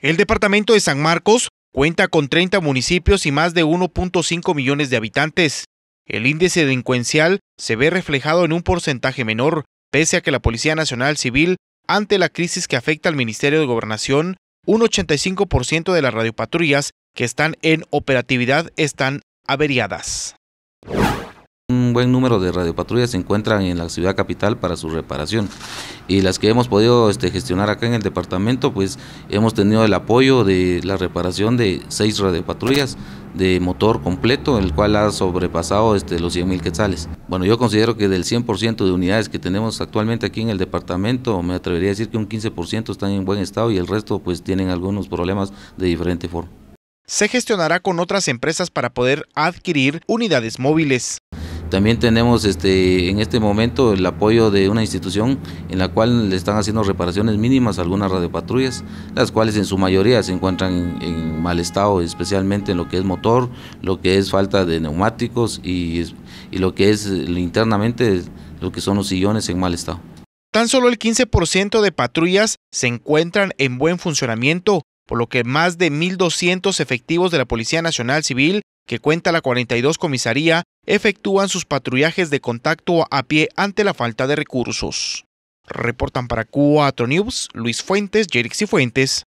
El departamento de San Marcos cuenta con 30 municipios y más de 1.5 millones de habitantes. El índice delincuencial se ve reflejado en un porcentaje menor, pese a que la Policía Nacional Civil, ante la crisis que afecta al Ministerio de Gobernación, un 85% de las radiopatrullas que están en operatividad están averiadas buen número de radiopatrullas se encuentran en la ciudad capital para su reparación. Y las que hemos podido este, gestionar acá en el departamento, pues hemos tenido el apoyo de la reparación de seis radiopatrullas de motor completo, el cual ha sobrepasado este, los 100 mil quetzales. Bueno, yo considero que del 100% de unidades que tenemos actualmente aquí en el departamento, me atrevería a decir que un 15% están en buen estado y el resto pues tienen algunos problemas de diferente forma se gestionará con otras empresas para poder adquirir unidades móviles. También tenemos este, en este momento el apoyo de una institución en la cual le están haciendo reparaciones mínimas a algunas radiopatrullas, las cuales en su mayoría se encuentran en, mal estado, especialmente en lo que es motor, lo que es falta de neumáticos y, y lo que es eh, internamente lo que son los sillones en mal estado. Tan solo el 15% de patrullas se encuentran en buen funcionamiento, por lo que más de 1.200 efectivos de la Policía Nacional Civil que cuenta la 42 comisaría, efectúan sus patrullajes de contacto a pie ante la falta de recursos. Reportan para Cuatro News Luis Fuentes, Jerix y Fuentes.